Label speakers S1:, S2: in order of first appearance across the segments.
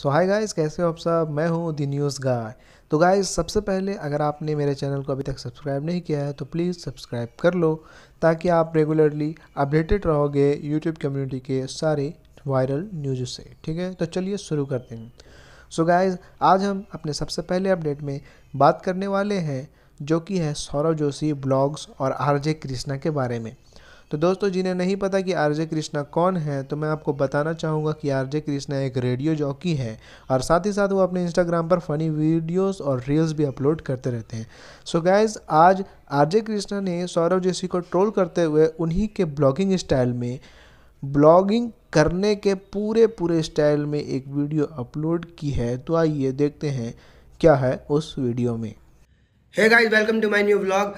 S1: सो hi guys कैसे हो आप सब मैं हूँ दी न्यूज़ गाय तो गाइस सबसे पहले अगर आपने मेरे चैनल को अभी तक सब्सक्राइब नहीं किया है तो प्लीज़ सब्सक्राइब कर लो ताकि आप रेगुलरली अपडेटेड रहोगे यूट्यूब कम्युनिटी के सारे वायरल न्यूज से ठीक है तो चलिए शुरू करते हैं सो so गाइस आज हम अपने सबसे पहले अपडेट में बात करने वाले हैं जो कि है सौरभ जोशी ब्लॉग्स और आर कृष्णा के बारे में तो दोस्तों जिन्हें नहीं पता कि आरजे कृष्णा कौन है तो मैं आपको बताना चाहूँगा कि आरजे कृष्णा एक रेडियो जॉकी है और साथ ही साथ वो अपने इंस्टाग्राम पर फ़नी वीडियोस और रील्स भी अपलोड करते रहते हैं सो so गाइज आज आरजे कृष्णा ने सौरव जोशी को ट्रोल करते हुए उन्हीं के ब्लॉगिंग स्टाइल में ब्लॉगिंग करने के पूरे पूरे स्टाइल में एक वीडियो अपलोड की है तो आइए देखते हैं क्या है उस वीडियो में
S2: है guys welcome to my new vlog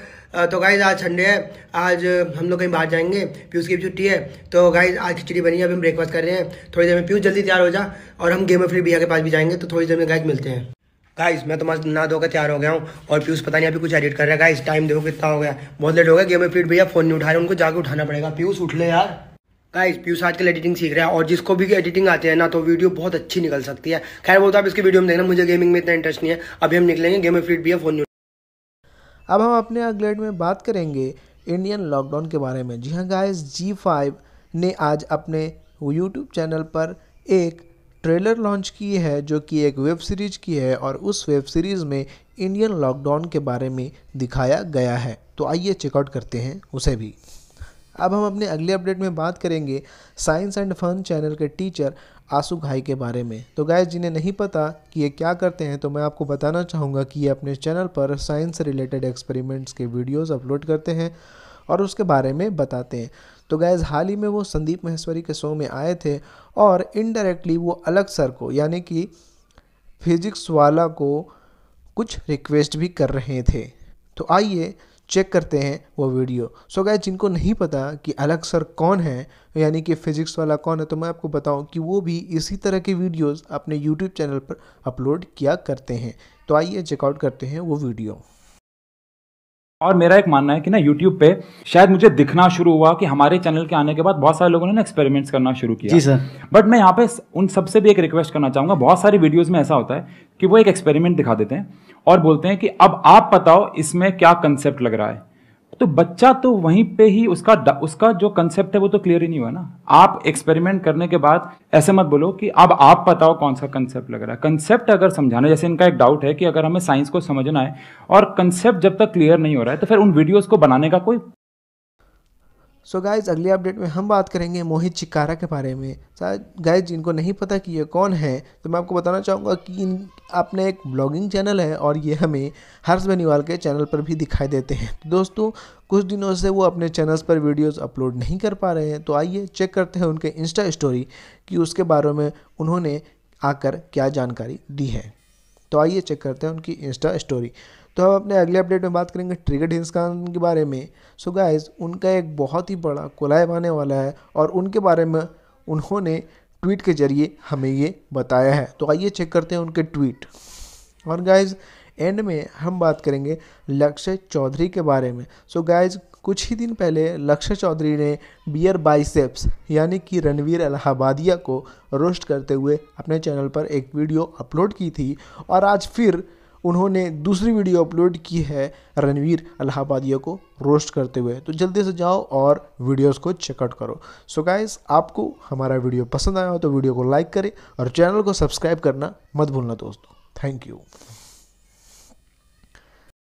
S2: तो गाइज आज संडे है आज uh, हम लोग कहीं बाहर जाएंगे पीयूष की छुट्टी है तो गाइज आज खिचड़ी बनी है अभी हम ब्रेकफास्ट कर रहे हैं थोड़ी देर में पीयूष जल्दी तैयार हो जा और हम गेम फ्री भैया के पास भी जाएंगे तो थोड़ी देर में गाइज मिलते हैं गाइज मैं तो मस्त ना धोकर तैयार हो गया हूँ और पीयूस पता नहीं अभी कुछ एडिट कर रहा है गाइज टाइम देखो कितना हो गया बहुत लेट हो गया गेम फ्री भैया फोन नहीं उठा रहे उनको जाकर उठाना पड़ेगा पीयूष उठ ले यार गाइस आज आजकल एडिटिंग सीख रहा है और जिसको भी एडिटिंग आती है ना तो वीडियो बहुत अच्छी निकल सकती है खैर वो तो आप इसकी वीडियो में देखना मुझे गेमिंग में इतना इंटरेस्ट नहीं है अभी हम निकलेंगे गेम में भैया फोन
S1: अब हम अपने अगले में बात करेंगे इंडियन लॉकडाउन के बारे में जी हाँ गाइस जी फाइव ने आज अपने यूट्यूब चैनल पर एक ट्रेलर लॉन्च की है जो कि एक वेब सीरीज की है और उस वेब सीरीज़ में इंडियन लॉकडाउन के बारे में दिखाया गया है तो आइए चेकआउट करते हैं उसे भी अब हम अपने अगले अपडेट में बात करेंगे साइंस एंड फन चैनल के टीचर आंसू घाई के बारे में तो गाय जिन्हें नहीं पता कि ये क्या करते हैं तो मैं आपको बताना चाहूँगा कि ये अपने चैनल पर साइंस रिलेटेड एक्सपेरिमेंट्स के वीडियोस अपलोड करते हैं और उसके बारे में बताते हैं तो गैज़ हाल ही में वो संदीप महेश्वरी के शो में आए थे और इनडायरेक्टली वो अलग सर को यानी कि फिजिक्स वाला को कुछ रिक्वेस्ट भी कर रहे थे तो आइए चेक करते हैं वो वीडियो सो so गाय जिनको नहीं पता कि अलग सर कौन है यानी कि फिजिक्स वाला कौन है तो मैं आपको बताऊं कि वो भी इसी तरह के वीडियोस अपने यूट्यूब चैनल पर अपलोड किया करते हैं तो आइए चेकआउट करते हैं वो वीडियो
S3: और मेरा एक मानना है कि ना यूट्यूब पे शायद मुझे दिखना शुरू हुआ कि हमारे चैनल के आने के बाद बहुत सारे लोगों ने ना एक्सपेरिमेंट्स करना शुरू किया जी सर बट मैं यहाँ पे उन सबसे भी एक रिक्वेस्ट करना चाहूँगा बहुत सारी वीडियोज़ में ऐसा होता है कि वो एक एक्सपेरिमेंट दिखा देते हैं और बोलते हैं कि अब आप बताओ इसमें क्या कंसेप्ट लग रहा है तो बच्चा तो वहीं पे ही उसका उसका जो कंसेप्ट है वो तो क्लियर ही नहीं हुआ ना आप एक्सपेरिमेंट करने के बाद ऐसे मत बोलो कि अब आप बताओ कौन सा कंसेप्ट लग रहा है कंसेप्ट अगर समझाना जैसे इनका एक डाउट है कि अगर हमें साइंस को समझना है और कंसेप्ट जब तक क्लियर नहीं हो रहा है तो फिर उन वीडियोज़ को बनाने का कोई
S2: सो so गाइज अगले अपडेट
S1: में हम बात करेंगे मोहित चिकारा के बारे में शायद गाइज जिनको नहीं पता कि ये कौन है तो मैं आपको बताना चाहूँगा कि इन अपने एक ब्लॉगिंग चैनल है और ये हमें हर्ष बनीवाल के चैनल पर भी दिखाई देते हैं तो दोस्तों कुछ दिनों से वो अपने चैनल्स पर वीडियोस अपलोड नहीं कर पा रहे हैं तो आइए चेक करते हैं उनके इंस्टा स्टोरी कि उसके बारे में उन्होंने आकर क्या जानकारी दी है तो आइए चेक करते हैं उनकी इंस्टा स्टोरी तो हम अपने अगले अपडेट में बात करेंगे ट्रिगर हिंस खान के बारे में सो so गाइज उनका एक बहुत ही बड़ा कोलाइब आने वाला है और उनके बारे में उन्होंने ट्वीट के जरिए हमें ये बताया है तो आइए चेक करते हैं उनके ट्वीट और गाइज एंड में हम बात करेंगे लक्ष्य चौधरी के बारे में सो so गाइज कुछ ही दिन पहले लक्ष्य चौधरी ने बियर बाइसेप्स यानी कि रणवीर अलाहाबादिया को रोस्ट करते हुए अपने चैनल पर एक वीडियो अपलोड की थी और आज फिर उन्होंने दूसरी वीडियो अपलोड की है रणवीर अलाहाबादिया को रोस्ट करते हुए तो जल्दी से जाओ और वीडियोस को चेकआउट करो सो so गाइस आपको हमारा वीडियो पसंद आया हो तो वीडियो को लाइक करें और चैनल को सब्सक्राइब करना मत भूलना दोस्तों थैंक यू